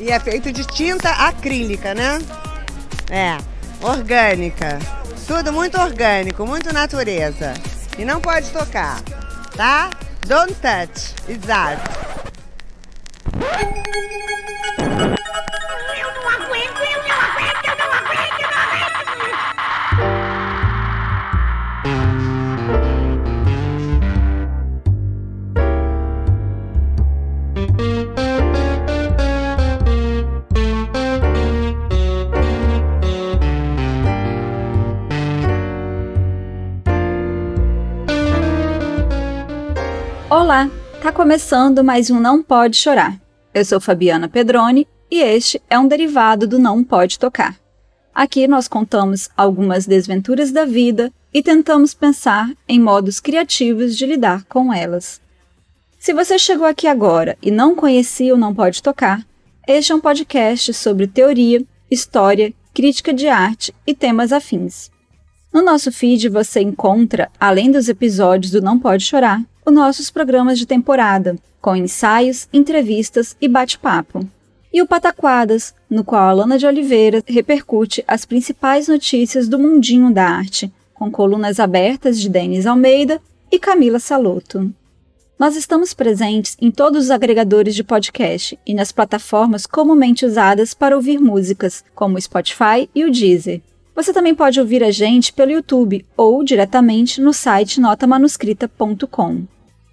E é feito de tinta acrílica, né? É, orgânica. Tudo muito orgânico, muito natureza. E não pode tocar, tá? Don't touch, Exato. começando mais um Não Pode Chorar. Eu sou Fabiana Pedroni e este é um derivado do Não Pode Tocar. Aqui nós contamos algumas desventuras da vida e tentamos pensar em modos criativos de lidar com elas. Se você chegou aqui agora e não conhecia o Não Pode Tocar, este é um podcast sobre teoria, história, crítica de arte e temas afins. No nosso feed você encontra, além dos episódios do Não Pode Chorar, os nossos programas de temporada, com ensaios, entrevistas e bate-papo. E o Pataquadas, no qual a Lana de Oliveira repercute as principais notícias do mundinho da arte, com colunas abertas de Denis Almeida e Camila Saloto. Nós estamos presentes em todos os agregadores de podcast e nas plataformas comumente usadas para ouvir músicas, como o Spotify e o Deezer. Você também pode ouvir a gente pelo YouTube ou diretamente no site notamanuscrita.com.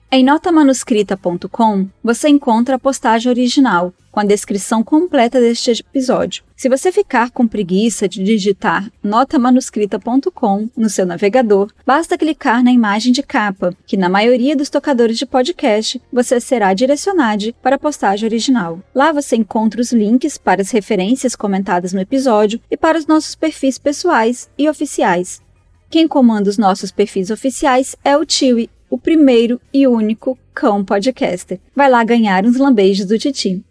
Em notamanuscrita.com você encontra a postagem original, com a descrição completa deste episódio. Se você ficar com preguiça de digitar notamanuscrita.com no seu navegador, basta clicar na imagem de capa, que na maioria dos tocadores de podcast você será direcionado para a postagem original. Lá você encontra os links para as referências comentadas no episódio e para os nossos perfis pessoais e oficiais. Quem comanda os nossos perfis oficiais é o Tiwi, o primeiro e único cão podcaster. Vai lá ganhar uns lambejos do Titi.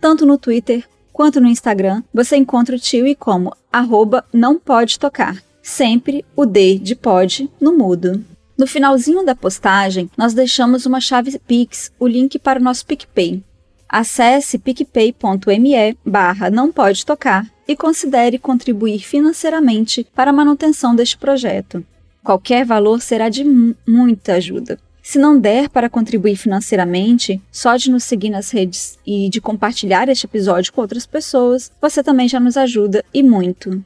Tanto no Twitter quanto no Instagram, você encontra o tio e como arroba não pode tocar. Sempre o D de pode no mudo. No finalzinho da postagem, nós deixamos uma chave Pix, o link para o nosso PicPay. Acesse picpay.me barra não pode tocar e considere contribuir financeiramente para a manutenção deste projeto. Qualquer valor será de muita ajuda. Se não der para contribuir financeiramente, só de nos seguir nas redes e de compartilhar este episódio com outras pessoas, você também já nos ajuda e muito.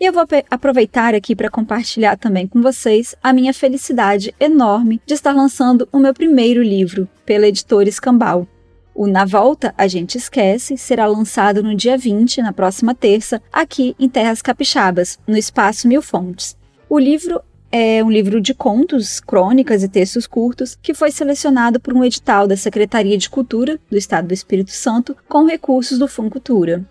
E eu vou aproveitar aqui para compartilhar também com vocês a minha felicidade enorme de estar lançando o meu primeiro livro pela editora Escambau. O Na Volta A Gente Esquece será lançado no dia 20, na próxima terça, aqui em Terras Capixabas, no Espaço Mil Fontes. O livro é um livro de contos, crônicas e textos curtos que foi selecionado por um edital da Secretaria de Cultura do Estado do Espírito Santo com recursos do Funcultura.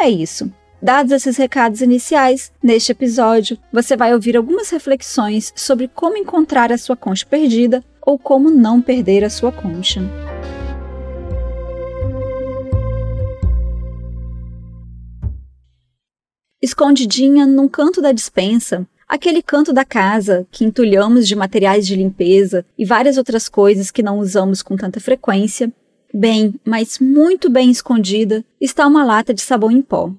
É isso. Dados esses recados iniciais, neste episódio você vai ouvir algumas reflexões sobre como encontrar a sua concha perdida ou como não perder a sua concha. Escondidinha num canto da dispensa, Aquele canto da casa que entulhamos de materiais de limpeza e várias outras coisas que não usamos com tanta frequência, bem, mas muito bem escondida, está uma lata de sabão em pó.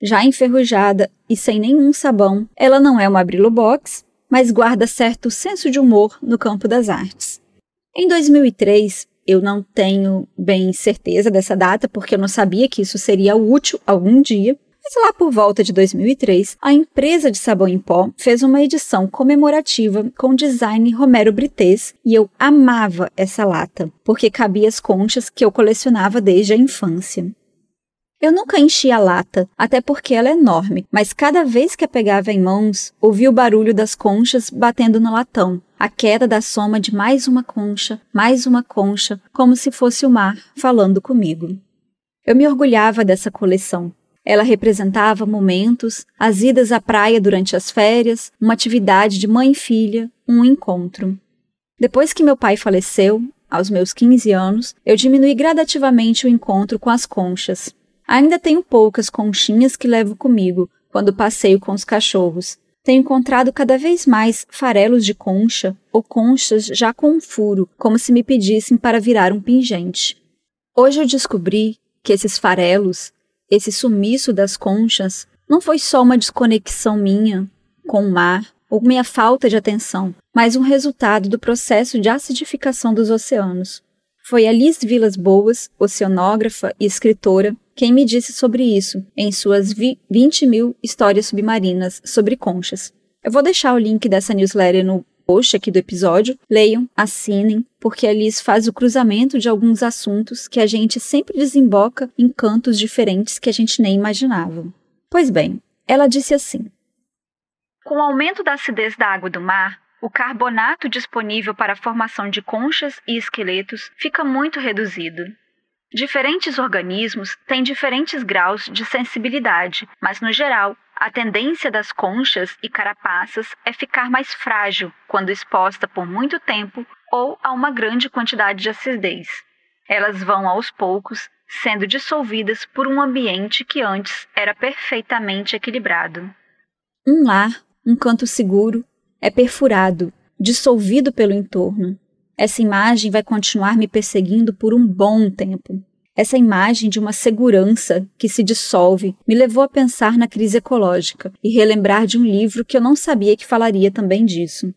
Já enferrujada e sem nenhum sabão, ela não é uma abrilo box, mas guarda certo senso de humor no campo das artes. Em 2003, eu não tenho bem certeza dessa data, porque eu não sabia que isso seria útil algum dia, mas lá por volta de 2003, a empresa de sabão em pó fez uma edição comemorativa com design Romero Brites e eu amava essa lata, porque cabia as conchas que eu colecionava desde a infância. Eu nunca enchi a lata, até porque ela é enorme, mas cada vez que a pegava em mãos, ouvia o barulho das conchas batendo no latão, a queda da soma de mais uma concha, mais uma concha, como se fosse o mar falando comigo. Eu me orgulhava dessa coleção, ela representava momentos, as idas à praia durante as férias, uma atividade de mãe e filha, um encontro. Depois que meu pai faleceu, aos meus 15 anos, eu diminuí gradativamente o encontro com as conchas. Ainda tenho poucas conchinhas que levo comigo quando passeio com os cachorros. Tenho encontrado cada vez mais farelos de concha ou conchas já com um furo, como se me pedissem para virar um pingente. Hoje eu descobri que esses farelos esse sumiço das conchas não foi só uma desconexão minha com o mar ou minha falta de atenção, mas um resultado do processo de acidificação dos oceanos. Foi Alice Vilas Boas, oceanógrafa e escritora, quem me disse sobre isso em suas 20 mil histórias submarinas sobre conchas. Eu vou deixar o link dessa newsletter no post aqui do episódio. Leiam, assinem, porque a Liz faz o cruzamento de alguns assuntos que a gente sempre desemboca em cantos diferentes que a gente nem imaginava. Pois bem, ela disse assim: Com o aumento da acidez da água do mar, o carbonato disponível para a formação de conchas e esqueletos fica muito reduzido. Diferentes organismos têm diferentes graus de sensibilidade, mas no geral a tendência das conchas e carapaças é ficar mais frágil quando exposta por muito tempo ou a uma grande quantidade de acidez. Elas vão aos poucos sendo dissolvidas por um ambiente que antes era perfeitamente equilibrado. Um lar, um canto seguro, é perfurado, dissolvido pelo entorno. Essa imagem vai continuar me perseguindo por um bom tempo. Essa imagem de uma segurança que se dissolve me levou a pensar na crise ecológica e relembrar de um livro que eu não sabia que falaria também disso.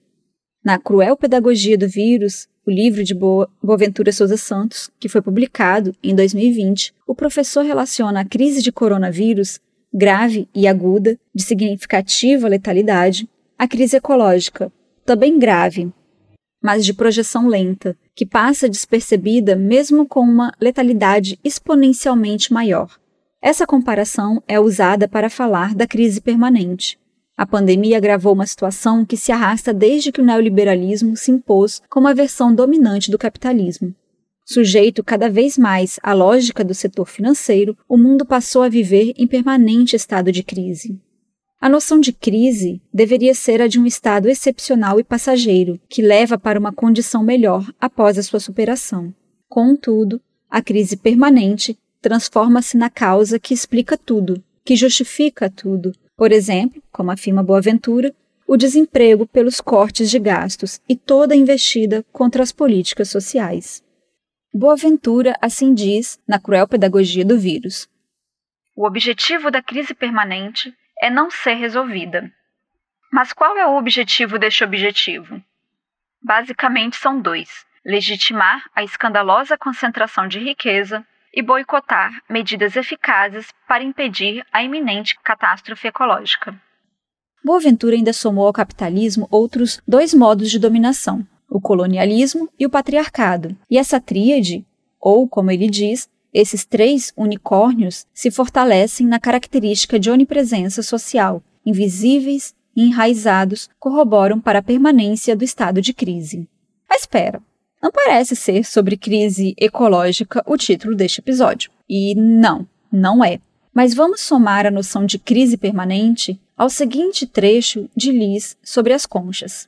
Na Cruel Pedagogia do Vírus, o livro de Boa, Boaventura Souza Santos, que foi publicado em 2020, o professor relaciona a crise de coronavírus, grave e aguda, de significativa letalidade, à crise ecológica, também grave, mas de projeção lenta, que passa despercebida mesmo com uma letalidade exponencialmente maior. Essa comparação é usada para falar da crise permanente. A pandemia agravou uma situação que se arrasta desde que o neoliberalismo se impôs como a versão dominante do capitalismo. Sujeito cada vez mais à lógica do setor financeiro, o mundo passou a viver em permanente estado de crise. A noção de crise deveria ser a de um estado excepcional e passageiro, que leva para uma condição melhor após a sua superação. Contudo, a crise permanente transforma-se na causa que explica tudo, que justifica tudo. Por exemplo, como afirma Boaventura, o desemprego pelos cortes de gastos e toda investida contra as políticas sociais. Boaventura assim diz na cruel pedagogia do vírus. O objetivo da crise permanente é não ser resolvida. Mas qual é o objetivo deste objetivo? Basicamente são dois: legitimar a escandalosa concentração de riqueza e boicotar medidas eficazes para impedir a iminente catástrofe ecológica. Boaventura ainda somou ao capitalismo outros dois modos de dominação: o colonialismo e o patriarcado. E essa tríade, ou como ele diz, esses três unicórnios se fortalecem na característica de onipresença social, invisíveis e enraizados corroboram para a permanência do estado de crise. Mas espera, não parece ser sobre crise ecológica o título deste episódio. E não, não é. Mas vamos somar a noção de crise permanente ao seguinte trecho de Liz sobre as conchas.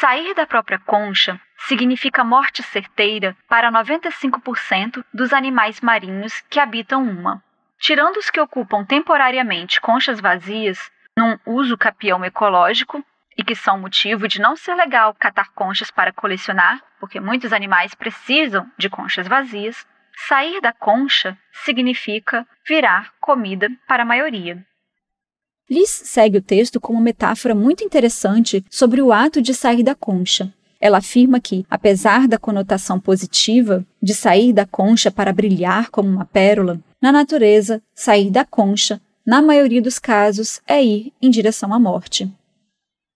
Sair da própria concha significa morte certeira para 95% dos animais marinhos que habitam uma. Tirando os que ocupam temporariamente conchas vazias, num uso capião ecológico, e que são motivo de não ser legal catar conchas para colecionar, porque muitos animais precisam de conchas vazias, sair da concha significa virar comida para a maioria. Liz segue o texto com uma metáfora muito interessante sobre o ato de sair da concha. Ela afirma que, apesar da conotação positiva de sair da concha para brilhar como uma pérola, na natureza, sair da concha, na maioria dos casos, é ir em direção à morte.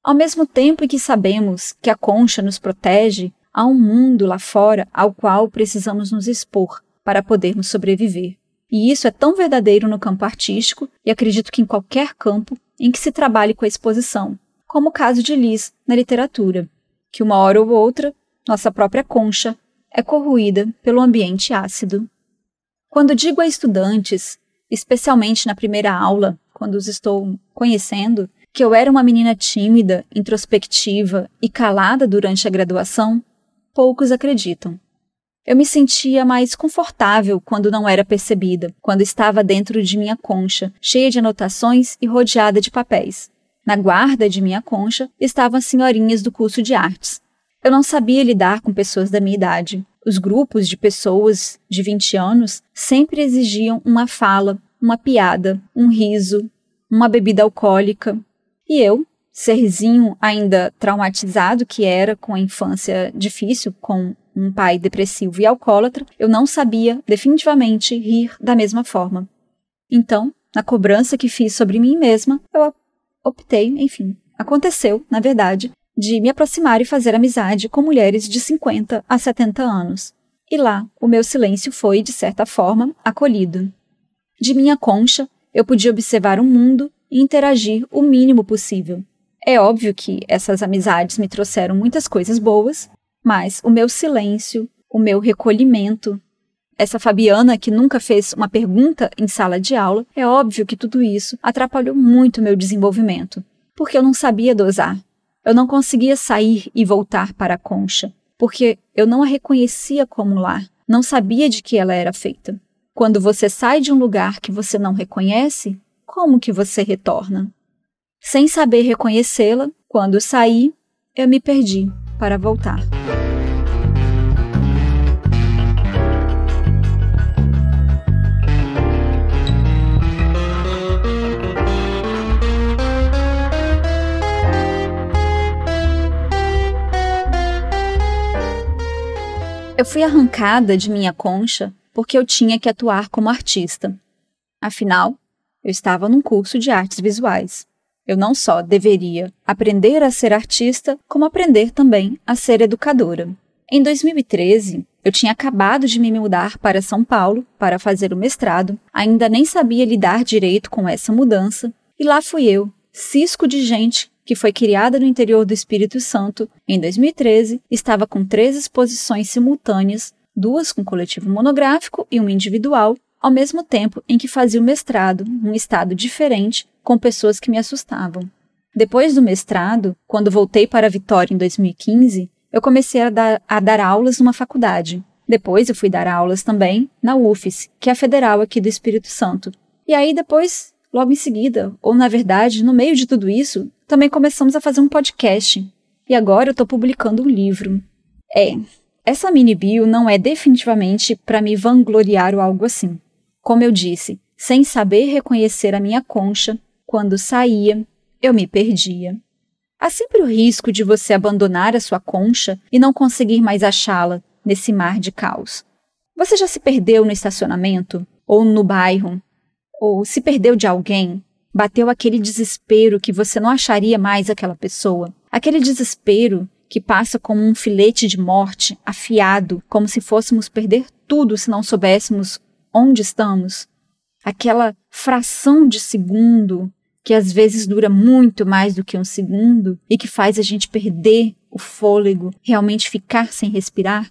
Ao mesmo tempo em que sabemos que a concha nos protege, há um mundo lá fora ao qual precisamos nos expor para podermos sobreviver. E isso é tão verdadeiro no campo artístico e acredito que em qualquer campo em que se trabalhe com a exposição, como o caso de Liz na literatura que uma hora ou outra nossa própria concha é corroída pelo ambiente ácido. Quando digo a estudantes, especialmente na primeira aula, quando os estou conhecendo, que eu era uma menina tímida, introspectiva e calada durante a graduação, poucos acreditam. Eu me sentia mais confortável quando não era percebida, quando estava dentro de minha concha, cheia de anotações e rodeada de papéis. Na guarda de minha concha estavam as senhorinhas do curso de artes. Eu não sabia lidar com pessoas da minha idade. Os grupos de pessoas de 20 anos sempre exigiam uma fala, uma piada, um riso, uma bebida alcoólica. E eu, serzinho ainda traumatizado que era com a infância difícil, com um pai depressivo e alcoólatra, eu não sabia definitivamente rir da mesma forma. Então, na cobrança que fiz sobre mim mesma, eu optei, enfim, aconteceu, na verdade, de me aproximar e fazer amizade com mulheres de 50 a 70 anos. E lá, o meu silêncio foi, de certa forma, acolhido. De minha concha, eu podia observar o um mundo e interagir o mínimo possível. É óbvio que essas amizades me trouxeram muitas coisas boas, mas o meu silêncio, o meu recolhimento, essa Fabiana que nunca fez uma pergunta em sala de aula, é óbvio que tudo isso atrapalhou muito meu desenvolvimento, porque eu não sabia dosar. Eu não conseguia sair e voltar para a concha, porque eu não a reconhecia como lar, não sabia de que ela era feita. Quando você sai de um lugar que você não reconhece, como que você retorna? Sem saber reconhecê-la, quando saí, eu me perdi para voltar. Eu fui arrancada de minha concha porque eu tinha que atuar como artista. Afinal, eu estava num curso de artes visuais. Eu não só deveria aprender a ser artista, como aprender também a ser educadora. Em 2013, eu tinha acabado de me mudar para São Paulo para fazer o mestrado, ainda nem sabia lidar direito com essa mudança, e lá fui eu, cisco de gente que foi criada no interior do Espírito Santo em 2013, estava com três exposições simultâneas, duas com coletivo monográfico e uma individual, ao mesmo tempo em que fazia o mestrado, num estado diferente, com pessoas que me assustavam. Depois do mestrado, quando voltei para Vitória em 2015, eu comecei a dar, a dar aulas numa faculdade. Depois eu fui dar aulas também na UFES, que é a federal aqui do Espírito Santo. E aí depois, logo em seguida, ou na verdade, no meio de tudo isso, também começamos a fazer um podcast. E agora eu tô publicando um livro. É, essa mini bio não é definitivamente para me vangloriar ou algo assim. Como eu disse, sem saber reconhecer a minha concha, quando saía, eu me perdia. Há sempre o risco de você abandonar a sua concha e não conseguir mais achá-la nesse mar de caos. Você já se perdeu no estacionamento? Ou no bairro? Ou se perdeu de alguém? Bateu aquele desespero que você não acharia mais aquela pessoa. Aquele desespero que passa como um filete de morte, afiado, como se fôssemos perder tudo se não soubéssemos onde estamos. Aquela fração de segundo que às vezes dura muito mais do que um segundo e que faz a gente perder o fôlego, realmente ficar sem respirar,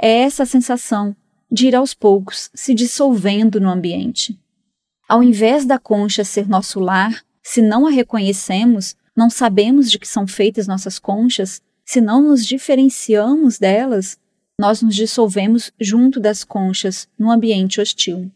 é essa sensação de ir aos poucos se dissolvendo no ambiente. Ao invés da concha ser nosso lar, se não a reconhecemos, não sabemos de que são feitas nossas conchas, se não nos diferenciamos delas, nós nos dissolvemos junto das conchas num ambiente hostil.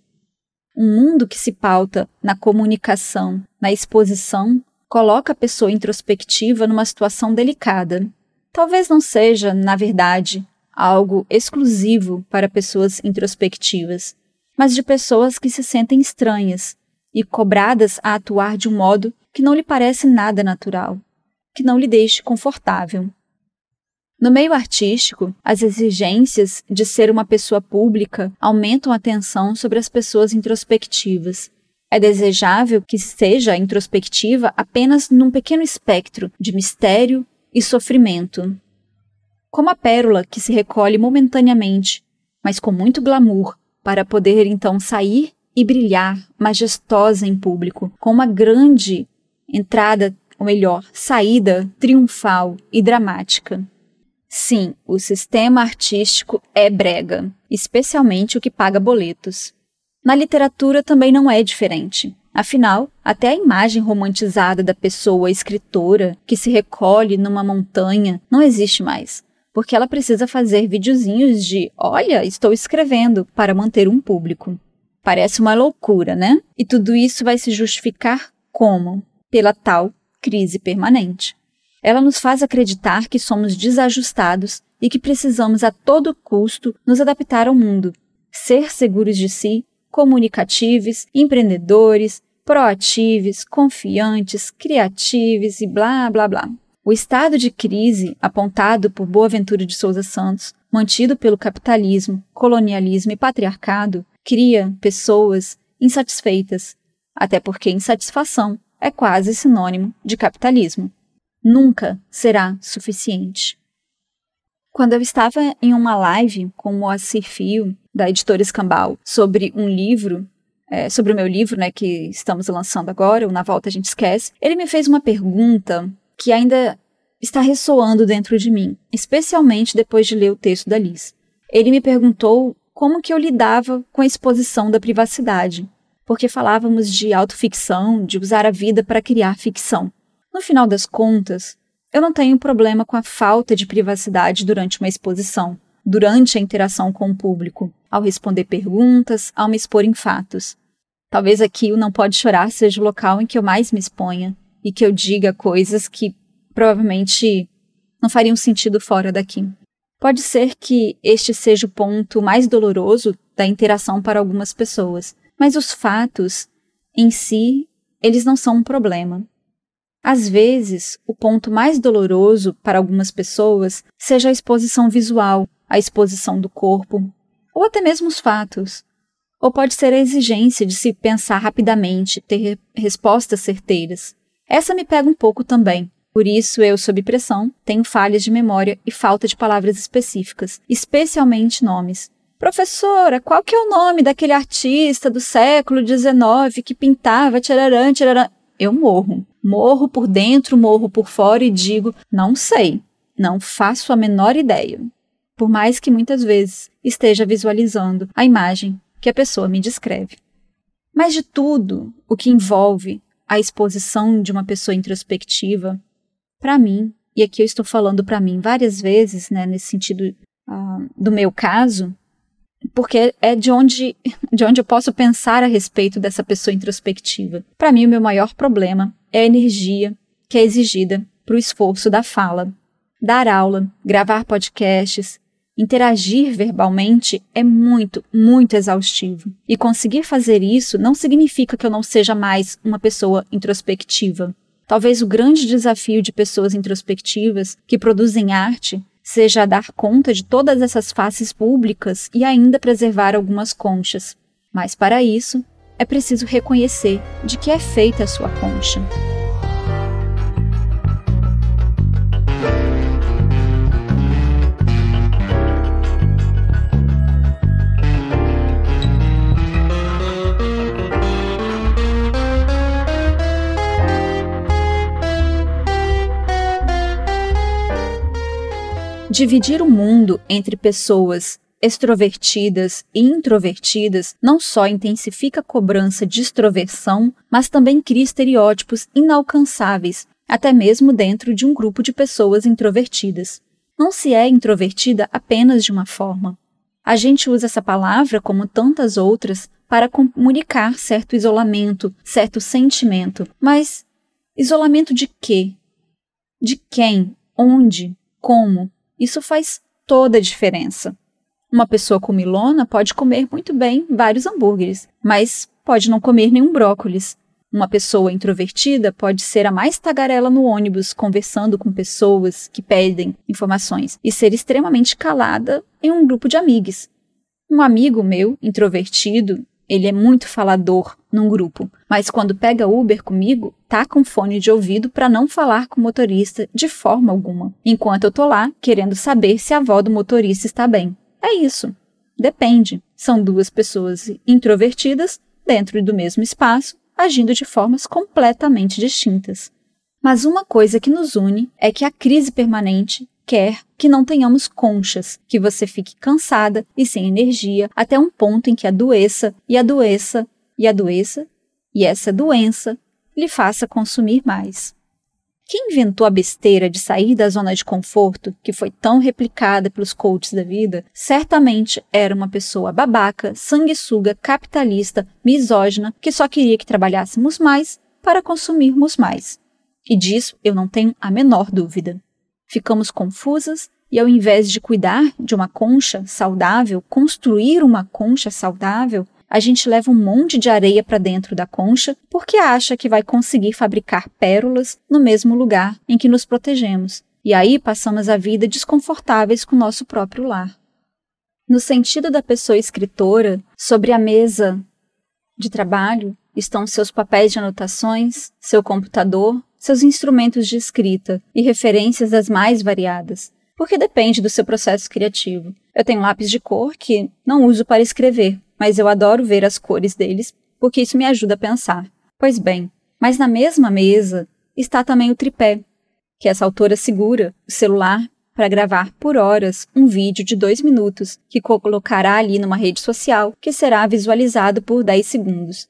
Um mundo que se pauta na comunicação, na exposição, coloca a pessoa introspectiva numa situação delicada. Talvez não seja, na verdade, algo exclusivo para pessoas introspectivas, mas de pessoas que se sentem estranhas e cobradas a atuar de um modo que não lhe parece nada natural, que não lhe deixe confortável. No meio artístico, as exigências de ser uma pessoa pública aumentam a tensão sobre as pessoas introspectivas. É desejável que seja introspectiva apenas num pequeno espectro de mistério e sofrimento. Como a pérola que se recolhe momentaneamente, mas com muito glamour para poder então sair e brilhar majestosa em público, com uma grande entrada, ou melhor, saída triunfal e dramática. Sim, o sistema artístico é brega, especialmente o que paga boletos. Na literatura também não é diferente. Afinal, até a imagem romantizada da pessoa escritora que se recolhe numa montanha não existe mais porque ela precisa fazer videozinhos de: olha, estou escrevendo, para manter um público. Parece uma loucura, né? E tudo isso vai se justificar como? Pela tal crise permanente. Ela nos faz acreditar que somos desajustados e que precisamos a todo custo nos adaptar ao mundo, ser seguros de si, comunicativos, empreendedores, proativos, confiantes, criativos e blá blá blá. O estado de crise apontado por Boaventura de Souza Santos, mantido pelo capitalismo, colonialismo e patriarcado, cria pessoas insatisfeitas, até porque insatisfação é quase sinônimo de capitalismo. Nunca será suficiente. Quando eu estava em uma live com o Moacir Fio, da editora Escambau, sobre um livro, é, sobre o meu livro né, que estamos lançando agora, ou Na Volta a gente esquece, ele me fez uma pergunta que ainda está ressoando dentro de mim, especialmente depois de ler o texto da Liz. Ele me perguntou como que eu lidava com a exposição da privacidade, porque falávamos de autoficção, de usar a vida para criar ficção. No final das contas, eu não tenho problema com a falta de privacidade durante uma exposição, durante a interação com o público, ao responder perguntas, ao me expor em fatos. Talvez aqui o Não Pode Chorar seja o local em que eu mais me exponha, e que eu diga coisas que provavelmente não fariam sentido fora daqui. Pode ser que este seja o ponto mais doloroso da interação para algumas pessoas, mas os fatos em si, eles não são um problema. Às vezes, o ponto mais doloroso para algumas pessoas seja a exposição visual, a exposição do corpo, ou até mesmo os fatos. Ou pode ser a exigência de se pensar rapidamente, ter respostas certeiras. Essa me pega um pouco também. Por isso, eu, sob pressão, tenho falhas de memória e falta de palavras específicas, especialmente nomes. Professora, qual que é o nome daquele artista do século XIX que pintava tchararã, tchararã? Eu morro. Morro por dentro, morro por fora e digo, não sei, não faço a menor ideia. Por mais que muitas vezes esteja visualizando a imagem que a pessoa me descreve. Mas de tudo o que envolve a exposição de uma pessoa introspectiva, para mim, e aqui eu estou falando para mim várias vezes, né, nesse sentido uh, do meu caso, porque é de onde, de onde eu posso pensar a respeito dessa pessoa introspectiva. Para mim, o meu maior problema é a energia que é exigida para o esforço da fala. Dar aula, gravar podcasts, Interagir verbalmente é muito, muito exaustivo. E conseguir fazer isso não significa que eu não seja mais uma pessoa introspectiva. Talvez o grande desafio de pessoas introspectivas que produzem arte seja dar conta de todas essas faces públicas e ainda preservar algumas conchas. Mas para isso, é preciso reconhecer de que é feita a sua concha. Dividir o mundo entre pessoas extrovertidas e introvertidas não só intensifica a cobrança de extroversão, mas também cria estereótipos inalcançáveis, até mesmo dentro de um grupo de pessoas introvertidas. Não se é introvertida apenas de uma forma. A gente usa essa palavra, como tantas outras, para comunicar certo isolamento, certo sentimento. Mas isolamento de quê? De quem? Onde? Como? Isso faz toda a diferença. Uma pessoa comilona pode comer muito bem vários hambúrgueres, mas pode não comer nenhum brócolis. Uma pessoa introvertida pode ser a mais tagarela no ônibus, conversando com pessoas que pedem informações, e ser extremamente calada em um grupo de amigos. Um amigo meu, introvertido, ele é muito falador num grupo, mas quando pega Uber comigo, tá com fone de ouvido para não falar com o motorista de forma alguma, enquanto eu tô lá querendo saber se a avó do motorista está bem. É isso. Depende. São duas pessoas introvertidas dentro do mesmo espaço, agindo de formas completamente distintas. Mas uma coisa que nos une é que a crise permanente quer que não tenhamos conchas, que você fique cansada e sem energia até um ponto em que a doença e a doença e a doença e essa doença lhe faça consumir mais. Quem inventou a besteira de sair da zona de conforto, que foi tão replicada pelos coaches da vida, certamente era uma pessoa babaca, sanguessuga, capitalista, misógina, que só queria que trabalhássemos mais para consumirmos mais. E disso eu não tenho a menor dúvida. Ficamos confusas e, ao invés de cuidar de uma concha saudável, construir uma concha saudável, a gente leva um monte de areia para dentro da concha porque acha que vai conseguir fabricar pérolas no mesmo lugar em que nos protegemos. E aí passamos a vida desconfortáveis com nosso próprio lar. No sentido da pessoa escritora, sobre a mesa de trabalho estão seus papéis de anotações, seu computador, seus instrumentos de escrita e referências das mais variadas, porque depende do seu processo criativo. Eu tenho lápis de cor que não uso para escrever, mas eu adoro ver as cores deles porque isso me ajuda a pensar. Pois bem, mas na mesma mesa está também o tripé, que essa autora segura, o celular para gravar por horas um vídeo de dois minutos que colocará ali numa rede social que será visualizado por 10 segundos.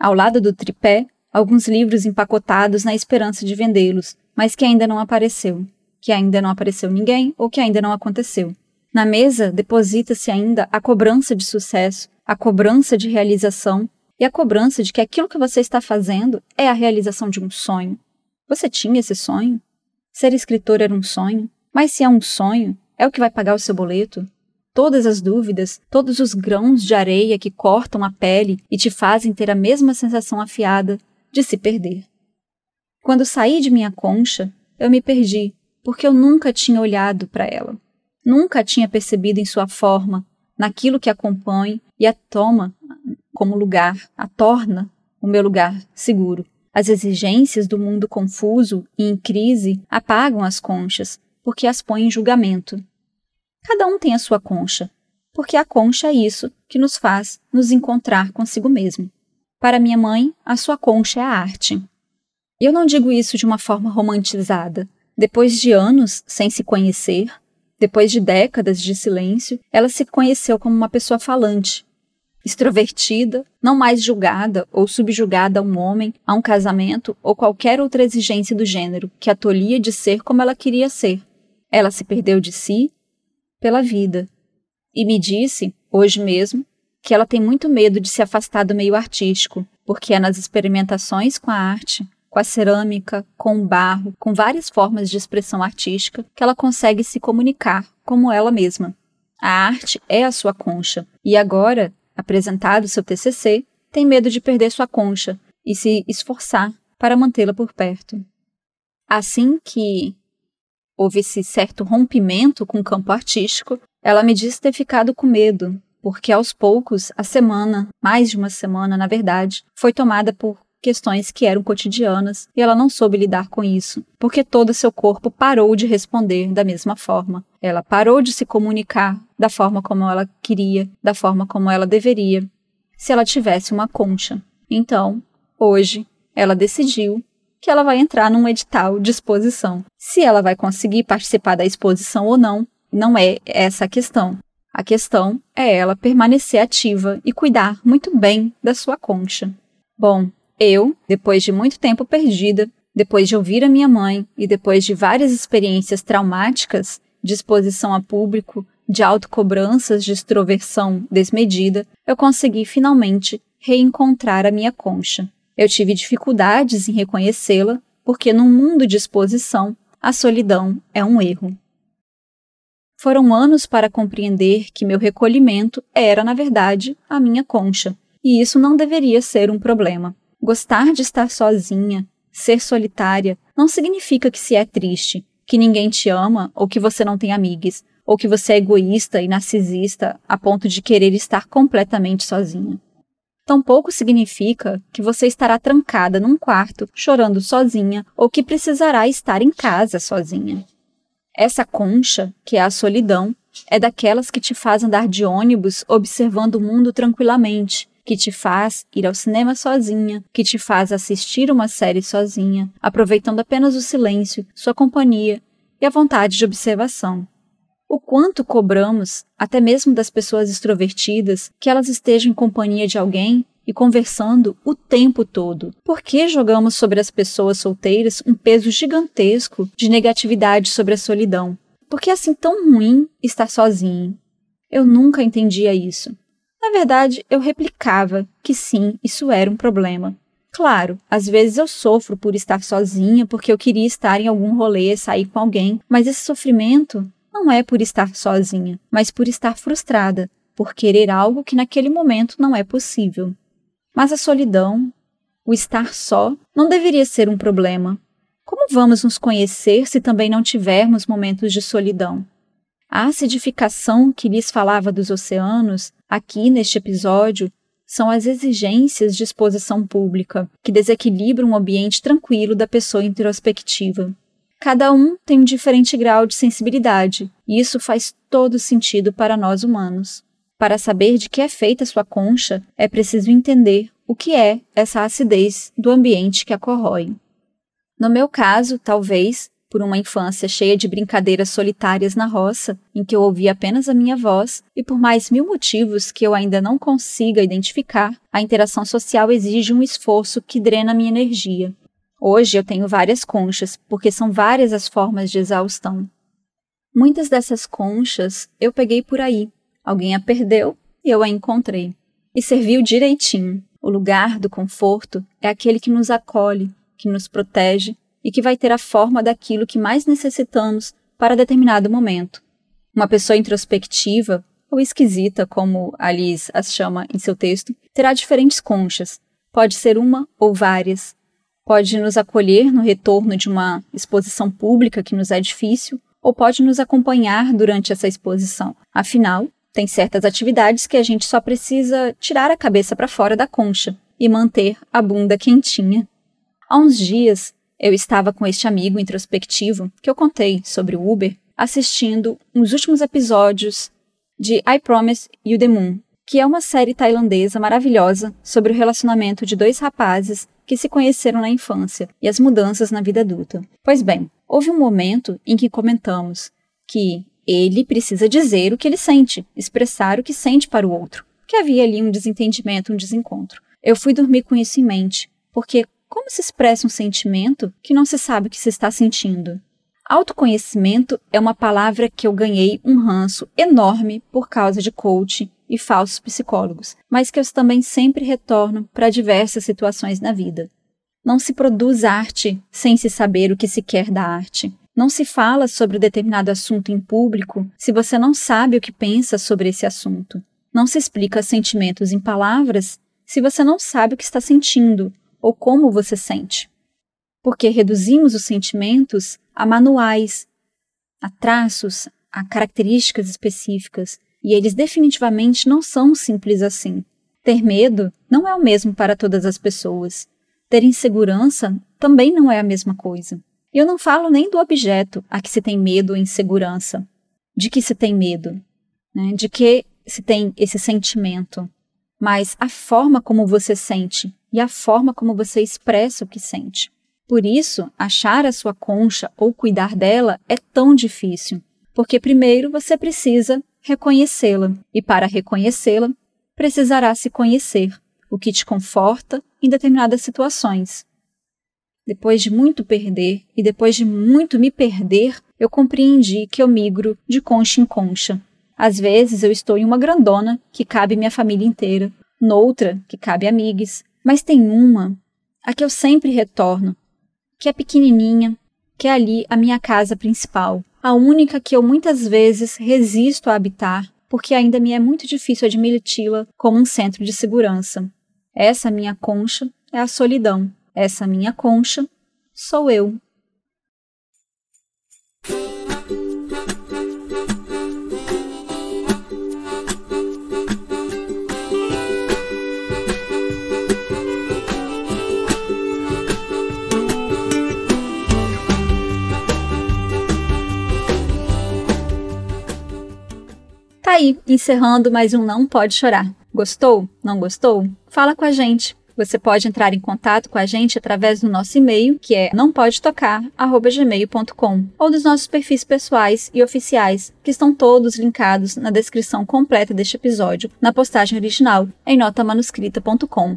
Ao lado do tripé, alguns livros empacotados na esperança de vendê-los, mas que ainda não apareceu, que ainda não apareceu ninguém ou que ainda não aconteceu. Na mesa deposita-se ainda a cobrança de sucesso, a cobrança de realização e a cobrança de que aquilo que você está fazendo é a realização de um sonho. Você tinha esse sonho? Ser escritor era um sonho? Mas se é um sonho, é o que vai pagar o seu boleto? Todas as dúvidas, todos os grãos de areia que cortam a pele e te fazem ter a mesma sensação afiada de se perder. Quando saí de minha concha, eu me perdi, porque eu nunca tinha olhado para ela. Nunca tinha percebido em sua forma, naquilo que a compõe e a toma como lugar, a torna o meu lugar seguro. As exigências do mundo confuso e em crise apagam as conchas, porque as põe em julgamento. Cada um tem a sua concha, porque a concha é isso que nos faz nos encontrar consigo mesmo. Para minha mãe, a sua concha é a arte. Eu não digo isso de uma forma romantizada. Depois de anos sem se conhecer, depois de décadas de silêncio, ela se conheceu como uma pessoa falante, extrovertida, não mais julgada ou subjugada a um homem, a um casamento ou qualquer outra exigência do gênero que a tolhia de ser como ela queria ser, ela se perdeu de si pela vida e me disse, hoje mesmo, que ela tem muito medo de se afastar do meio artístico, porque é nas experimentações com a arte, com a cerâmica, com o barro, com várias formas de expressão artística, que ela consegue se comunicar como ela mesma. A arte é a sua concha, e agora, apresentado seu TCC, tem medo de perder sua concha e se esforçar para mantê-la por perto. Assim que houve esse certo rompimento com o campo artístico, ela me disse ter ficado com medo, porque aos poucos, a semana, mais de uma semana na verdade, foi tomada por questões que eram cotidianas e ela não soube lidar com isso, porque todo seu corpo parou de responder da mesma forma. Ela parou de se comunicar da forma como ela queria, da forma como ela deveria, se ela tivesse uma concha. Então, hoje, ela decidiu que ela vai entrar num edital de exposição. Se ela vai conseguir participar da exposição ou não, não é essa a questão. A questão é ela permanecer ativa e cuidar muito bem da sua concha. Bom, eu, depois de muito tempo perdida, depois de ouvir a minha mãe e depois de várias experiências traumáticas de exposição a público, de autocobranças de extroversão desmedida, eu consegui finalmente reencontrar a minha concha. Eu tive dificuldades em reconhecê-la, porque num mundo de exposição, a solidão é um erro. Foram anos para compreender que meu recolhimento era, na verdade, a minha concha, e isso não deveria ser um problema. Gostar de estar sozinha, ser solitária, não significa que se é triste, que ninguém te ama ou que você não tem amigos, ou que você é egoísta e narcisista a ponto de querer estar completamente sozinha. Tampouco significa que você estará trancada num quarto, chorando sozinha, ou que precisará estar em casa sozinha. Essa concha, que é a solidão, é daquelas que te faz andar de ônibus observando o mundo tranquilamente, que te faz ir ao cinema sozinha, que te faz assistir uma série sozinha, aproveitando apenas o silêncio, sua companhia e a vontade de observação o quanto cobramos, até mesmo das pessoas extrovertidas, que elas estejam em companhia de alguém e conversando o tempo todo. Por que jogamos sobre as pessoas solteiras um peso gigantesco de negatividade sobre a solidão? Por que é assim tão ruim estar sozinho? Eu nunca entendia isso. Na verdade, eu replicava que sim, isso era um problema. Claro, às vezes eu sofro por estar sozinha porque eu queria estar em algum rolê, sair com alguém, mas esse sofrimento não é por estar sozinha, mas por estar frustrada, por querer algo que naquele momento não é possível. Mas a solidão, o estar só, não deveria ser um problema. Como vamos nos conhecer se também não tivermos momentos de solidão? A acidificação que lhes falava dos oceanos, aqui neste episódio, são as exigências de exposição pública, que desequilibram o ambiente tranquilo da pessoa introspectiva. Cada um tem um diferente grau de sensibilidade, e isso faz todo sentido para nós humanos. Para saber de que é feita sua concha, é preciso entender o que é essa acidez do ambiente que a corrói. No meu caso, talvez, por uma infância cheia de brincadeiras solitárias na roça, em que eu ouvia apenas a minha voz, e por mais mil motivos que eu ainda não consiga identificar, a interação social exige um esforço que drena minha energia. Hoje eu tenho várias conchas, porque são várias as formas de exaustão. Muitas dessas conchas eu peguei por aí. Alguém a perdeu e eu a encontrei. E serviu direitinho. O lugar do conforto é aquele que nos acolhe, que nos protege e que vai ter a forma daquilo que mais necessitamos para determinado momento. Uma pessoa introspectiva ou esquisita, como Alice as chama em seu texto, terá diferentes conchas. Pode ser uma ou várias, Pode nos acolher no retorno de uma exposição pública que nos é difícil, ou pode nos acompanhar durante essa exposição. Afinal, tem certas atividades que a gente só precisa tirar a cabeça para fora da concha e manter a bunda quentinha. Há uns dias, eu estava com este amigo introspectivo que eu contei sobre o Uber, assistindo uns últimos episódios de I Promise You the Moon, que é uma série tailandesa maravilhosa sobre o relacionamento de dois rapazes que se conheceram na infância e as mudanças na vida adulta. Pois bem, houve um momento em que comentamos que ele precisa dizer o que ele sente, expressar o que sente para o outro, que havia ali um desentendimento, um desencontro. Eu fui dormir com isso em mente, porque como se expressa um sentimento que não se sabe o que se está sentindo? Autoconhecimento é uma palavra que eu ganhei um ranço enorme por causa de coaching e falsos psicólogos, mas que eu também sempre retorno para diversas situações na vida. Não se produz arte sem se saber o que se quer da arte. Não se fala sobre determinado assunto em público se você não sabe o que pensa sobre esse assunto. Não se explica sentimentos em palavras se você não sabe o que está sentindo ou como você sente. Porque reduzimos os sentimentos a manuais, a traços, a características específicas, e eles definitivamente não são simples assim. Ter medo não é o mesmo para todas as pessoas. Ter insegurança também não é a mesma coisa. E eu não falo nem do objeto a que se tem medo ou insegurança. De que se tem medo? Né? De que se tem esse sentimento? Mas a forma como você sente e a forma como você expressa o que sente. Por isso, achar a sua concha ou cuidar dela é tão difícil, porque primeiro você precisa reconhecê-la, e para reconhecê-la, precisará se conhecer, o que te conforta em determinadas situações. Depois de muito perder e depois de muito me perder, eu compreendi que eu migro de concha em concha. Às vezes eu estou em uma grandona que cabe minha família inteira, noutra que cabe amigos, mas tem uma, a que eu sempre retorno, que é pequenininha, que é ali a minha casa principal, a única que eu muitas vezes resisto a habitar, porque ainda me é muito difícil admiti-la como um centro de segurança. Essa minha concha é a solidão. Essa minha concha sou eu. aí, encerrando mais um Não Pode Chorar. Gostou? Não gostou? Fala com a gente. Você pode entrar em contato com a gente através do nosso e-mail, que é nãopodetocar@gmail.com, ou dos nossos perfis pessoais e oficiais, que estão todos linkados na descrição completa deste episódio, na postagem original em notamanuscrita.com.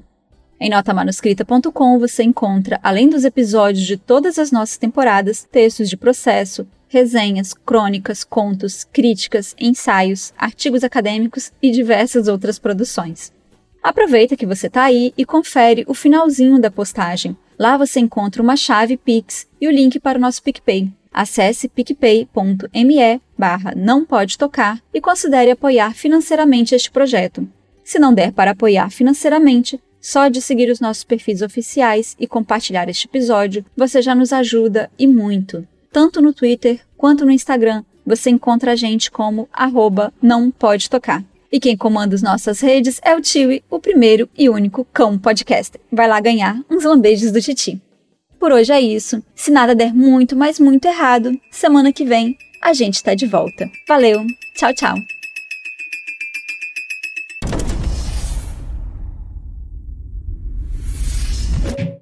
Em notamanuscrita.com você encontra, além dos episódios de todas as nossas temporadas, textos de processo, resenhas, crônicas, contos, críticas, ensaios, artigos acadêmicos e diversas outras produções. Aproveita que você está aí e confere o finalzinho da postagem. Lá você encontra uma chave Pix e o link para o nosso PicPay. Acesse picpay.me barra não pode tocar e considere apoiar financeiramente este projeto. Se não der para apoiar financeiramente, só de seguir os nossos perfis oficiais e compartilhar este episódio, você já nos ajuda e muito tanto no Twitter quanto no Instagram. Você encontra a gente como arroba não pode tocar. E quem comanda as nossas redes é o Tiwi, o primeiro e único cão podcaster. Vai lá ganhar uns lambejos do Titi. Por hoje é isso. Se nada der muito, mas muito errado, semana que vem a gente tá de volta. Valeu, tchau, tchau.